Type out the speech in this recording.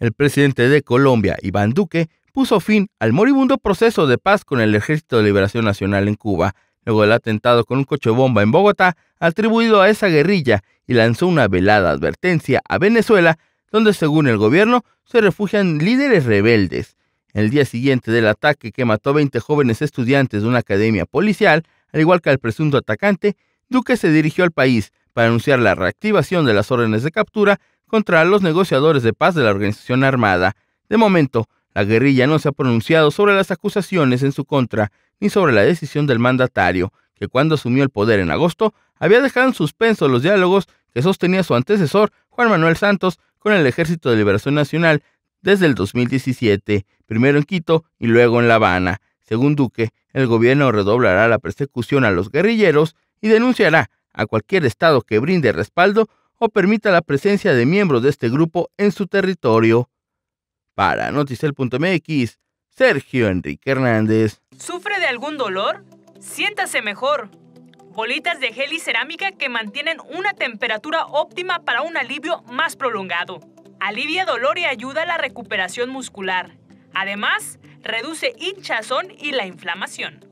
el presidente de Colombia, Iván Duque, puso fin al moribundo proceso de paz con el Ejército de Liberación Nacional en Cuba, luego del atentado con un coche bomba en Bogotá atribuido a esa guerrilla y lanzó una velada advertencia a Venezuela, donde según el gobierno se refugian líderes rebeldes. El día siguiente del ataque que mató 20 jóvenes estudiantes de una academia policial, al igual que al presunto atacante, Duque se dirigió al país, para anunciar la reactivación de las órdenes de captura contra los negociadores de paz de la organización armada. De momento, la guerrilla no se ha pronunciado sobre las acusaciones en su contra ni sobre la decisión del mandatario, que cuando asumió el poder en agosto había dejado en suspenso los diálogos que sostenía su antecesor, Juan Manuel Santos, con el Ejército de Liberación Nacional desde el 2017, primero en Quito y luego en La Habana. Según Duque, el gobierno redoblará la persecución a los guerrilleros y denunciará a cualquier Estado que brinde respaldo o permita la presencia de miembros de este grupo en su territorio. Para Noticel.mx, Sergio Enrique Hernández. ¿Sufre de algún dolor? Siéntase mejor. Bolitas de gel y cerámica que mantienen una temperatura óptima para un alivio más prolongado. Alivia dolor y ayuda a la recuperación muscular. Además, reduce hinchazón y la inflamación.